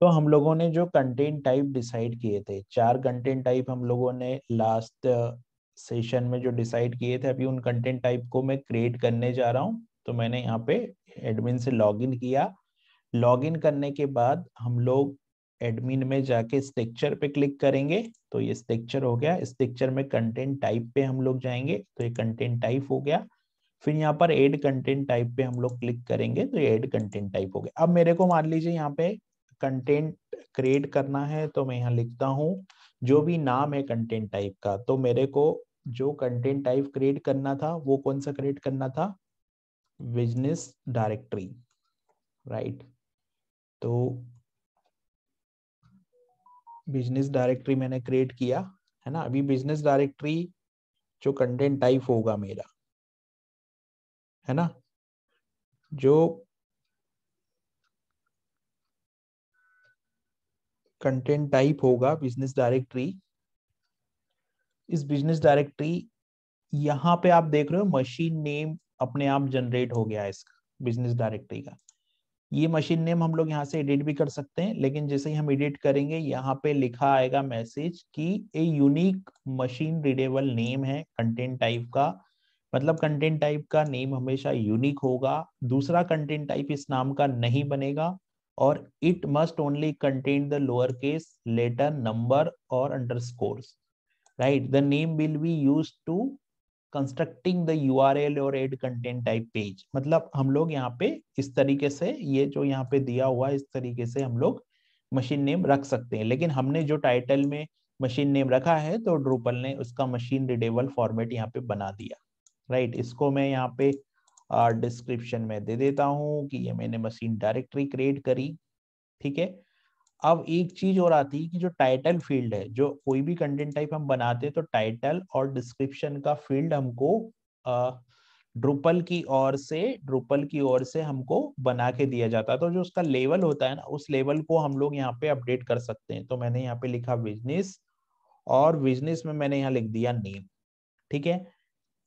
तो हम लोगों ने जो कंटेंट टाइप डिसाइड किए थे चार कंटेंट टाइप हम लोगों ने लास्ट सेशन में जो डिसाइड किए थे अभी उन कंटेंट टाइप को मैं क्रिएट करने जा रहा हूँ तो मैंने यहाँ पे एडमिन से लॉगिन किया लॉगिन करने के बाद हम लोग एडमिन में जाके स्ट्रक्चर पे क्लिक करेंगे तो ये स्ट्रक्चर हो गया स्टिक्चर में कंटेंट टाइप पे हम लोग जाएंगे तो ये कंटेंट टाइप हो गया फिर यहाँ पर एड कंटेंट टाइप पे हम लोग क्लिक करेंगे तो ये एड कंटेंट टाइप हो गया अब मेरे को मान लीजिए यहाँ पे कंटेंट क्रिएट करना है तो मैं यहाँ लिखता हूँ जो भी नाम है कंटेंट टाइप का तो मेरे को जो कंटेंट टाइप क्रिएट करना था वो कौन सा क्रिएट करना था बिजनेस डायरेक्टरी राइट तो बिजनेस डायरेक्टरी मैंने क्रिएट किया है ना अभी बिजनेस डायरेक्टरी जो कंटेंट टाइप होगा मेरा है ना जो कंटेंट टाइप होगा बिजनेस डायरेक्टरी इस बिजनेस डायरेक्टरी यहाँ पे आप देख रहे हो मशीन नेम अपने आप जनरेट हो गया इसका बिजनेस डायरेक्टरी का ये मशीन नेम हम लोग यहाँ से एडिट भी कर सकते हैं लेकिन जैसे ही हम एडिट करेंगे यहाँ पे लिखा आएगा मैसेज कि a unique machine readable name है कंटेंट टाइप का मतलब कंटेंट टाइप का नेम हमेशा यूनिक होगा दूसरा कंटेंट टाइप इस नाम का नहीं बनेगा और it must only contain the lower case letter number और under write the name will be use to constructing the U R L और एड कंटेंट टाइप पेज मतलब हम लोग यहाँ पे इस तरीके से ये जो यहाँ पे दिया हुआ है इस तरीके से हम लोग मशीन नेम रख सकते हैं लेकिन हमने जो टाइटल में मशीन नेम रखा है तो ड्रूपल ने उसका मशीन रिडेबल फॉर्मेट यहाँ पे बना दिया राइट right? इसको मैं यहाँ पे डिस्क्रिप्शन में दे देता हूँ कि ये मैंने मशीन डायरेक्टरी क्रिएट करी ठीक है अब एक चीज और आती है कि जो टाइटल फील्ड है जो कोई भी कंटेंट टाइप हम बनाते हैं तो टाइटल और डिस्क्रिप्शन का फील्ड हमको ड्रुपल की ओर से ड्रुपल की ओर से हमको बना के दिया जाता है तो जो उसका लेवल होता है ना उस लेवल को हम लोग यहाँ पे अपडेट कर सकते हैं तो मैंने यहाँ पे लिखा बिजनेस और बिजनेस में मैंने यहाँ लिख दिया नेम ठीक है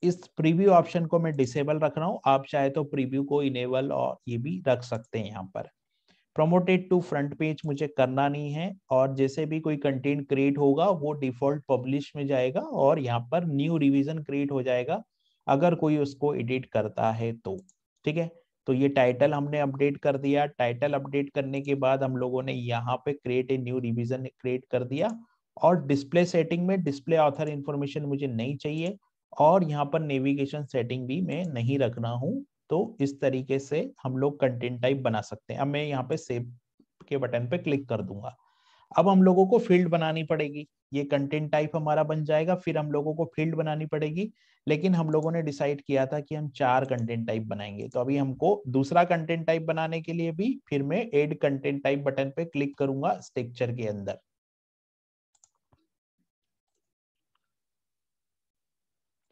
इस प्रीव्यू ऑप्शन को मैं डिसेबल रख रहा हूँ आप चाहे तो प्रीव्यू को इनेबल और ये भी रख सकते हैं यहाँ पर प्रमोटेड टू फ्रंट पेज मुझे करना नहीं है और जैसे भी कोई कंटेंट क्रिएट होगा वो डिफॉल्ट पब्लिश में जाएगा और यहाँ पर न्यू रिविजन क्रिएट हो जाएगा अगर कोई उसको एडिट करता है तो ठीक है तो ये टाइटल हमने अपडेट कर दिया टाइटल अपडेट करने के बाद हम लोगों ने यहाँ पे create a new revision create कर दिया और डिस्प्ले सेटिंग में डिस्प्ले ऑथर इन्फॉर्मेशन मुझे नहीं चाहिए और यहाँ पर नेविगेशन सेटिंग भी मैं नहीं रख रहा हूँ तो इस तरीके से हम लोग कंटेंट टाइप बना सकते हैं अब मैं यहाँ पे सेव के बटन पे क्लिक कर दूंगा अब हम लोगों को फील्ड बनानी पड़ेगी ये कंटेंट टाइप हमारा बन जाएगा फिर हम लोगों को फील्ड बनानी पड़ेगी लेकिन हम लोगों ने डिसाइड किया था कि हम चार कंटेंट टाइप बनाएंगे तो अभी हमको दूसरा कंटेंट टाइप बनाने के लिए भी फिर मैं एड कंटेंट टाइप बटन पे क्लिक करूंगा स्ट्रक्चर के अंदर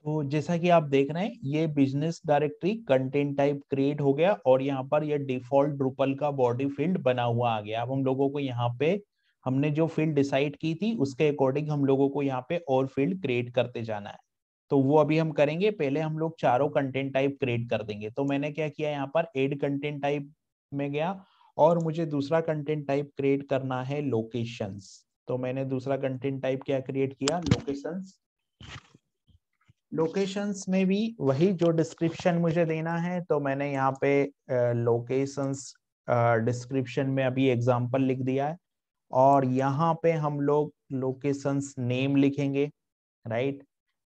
तो जैसा कि आप देख रहे हैं ये business directory content type create हो गया और यहाँ पर ये डिफॉल्ट ड्रुपल का बॉडी फील्ड बना हुआ आ गया अब हम लोगों को यहाँ पे हमने जो फील्ड डिसाइड की थी उसके अकॉर्डिंग हम लोगों को यहाँ पे और फील्ड क्रिएट करते जाना है तो वो अभी हम करेंगे पहले हम लोग चारों कंटेंट टाइप क्रिएट कर देंगे तो मैंने क्या किया यहाँ पर एड कंटेंट टाइप में गया और मुझे दूसरा कंटेंट टाइप क्रिएट करना है लोकेशंस तो मैंने दूसरा कंटेंट टाइप क्या क्रिएट किया लोकेशंस लोकेशंस में भी वही जो डिस्क्रिप्शन मुझे देना है तो मैंने यहाँ पे लोकेशंस डिस्क्रिप्शन में अभी एग्जांपल लिख दिया है और यहाँ पे हम लोग लोकेशंस नेम लिखेंगे राइट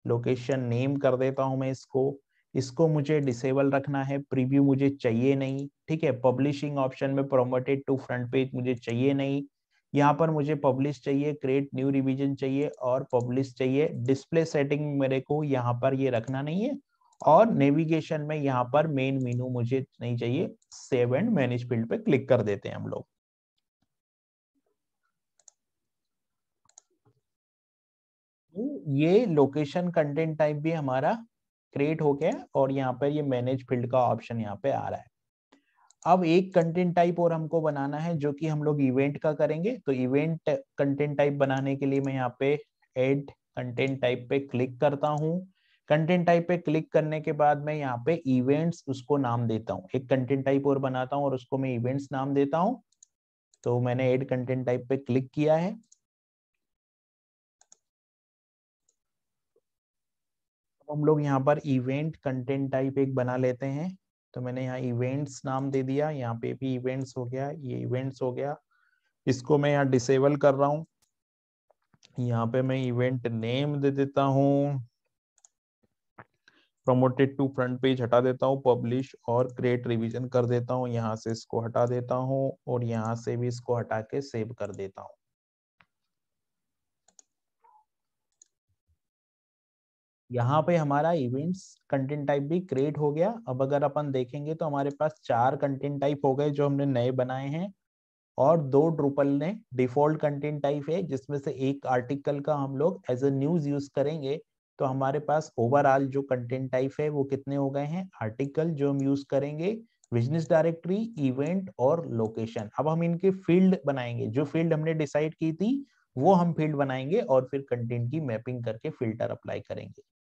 लोकेशन नेम कर देता हूँ मैं इसको इसको मुझे डिसेबल रखना है प्रीव्यू मुझे चाहिए नहीं ठीक है पब्लिशिंग ऑप्शन में प्रोमोटेड टू फ्रंट पेज मुझे चाहिए नहीं यहाँ पर मुझे पब्लिश चाहिए क्रिएट न्यू रिविजन चाहिए और पब्लिश चाहिए डिस्प्ले सेटिंग मेरे को यहाँ पर ये रखना नहीं है और नेविगेशन में यहाँ पर मेन मीनू मुझे नहीं चाहिए सेव एंड मैनेज फील्ड पे क्लिक कर देते हैं हम लोग ये लोकेशन कंटेंट टाइप भी हमारा क्रिएट हो गया और यहाँ पर ये मैनेज फील्ड का ऑप्शन यहाँ पे आ रहा है अब एक कंटेंट टाइप और हमको बनाना है जो कि हम लोग इवेंट का करेंगे तो इवेंट कंटेंट टाइप बनाने के लिए मैं यहाँ पे एड कंटेंट टाइप पे क्लिक करता हूँ कंटेंट टाइप पे क्लिक करने के बाद मैं यहाँ पे इवेंट्स उसको नाम देता हूँ एक कंटेंट टाइप और बनाता हूँ और उसको मैं इवेंट्स नाम देता हूँ तो मैंने एड कंटेंट टाइप पे क्लिक किया है हम लोग यहाँ पर इवेंट कंटेंट टाइप एक बना लेते हैं तो मैंने यहाँ इवेंट्स नाम दे दिया यहाँ पे भी इवेंट्स हो गया ये इवेंट्स हो गया इसको मैं यहाँ डिसेबल कर रहा हूं यहाँ पे मैं इवेंट नेम दे देता हूँ प्रमोटेड टू फ्रंट पेज हटा देता हूँ पब्लिश और क्रिएट रिवीजन कर देता हूँ यहाँ से इसको हटा देता हूँ और यहाँ से भी इसको हटा के सेव कर देता हूँ यहाँ पे हमारा इवेंट्स कंटेंट टाइप भी क्रिएट हो गया अब अगर अपन देखेंगे तो हमारे पास चार कंटेंट टाइप हो गए जो हमने नए बनाए हैं और दो ड्रुपल ने डिफॉल्ट कंटेंट टाइप है जिसमें से एक आर्टिकल का हम लोग एज ए न्यूज यूज करेंगे तो हमारे पास ओवरऑल जो कंटेंट टाइप है वो कितने हो गए हैं आर्टिकल जो हम यूज करेंगे बिजनेस डायरेक्टरी इवेंट और लोकेशन अब हम इनके फील्ड बनाएंगे जो फील्ड हमने डिसाइड की थी वो हम फील्ड बनाएंगे और फिर कंटेंट की मैपिंग करके फिल्टर अप्लाई करेंगे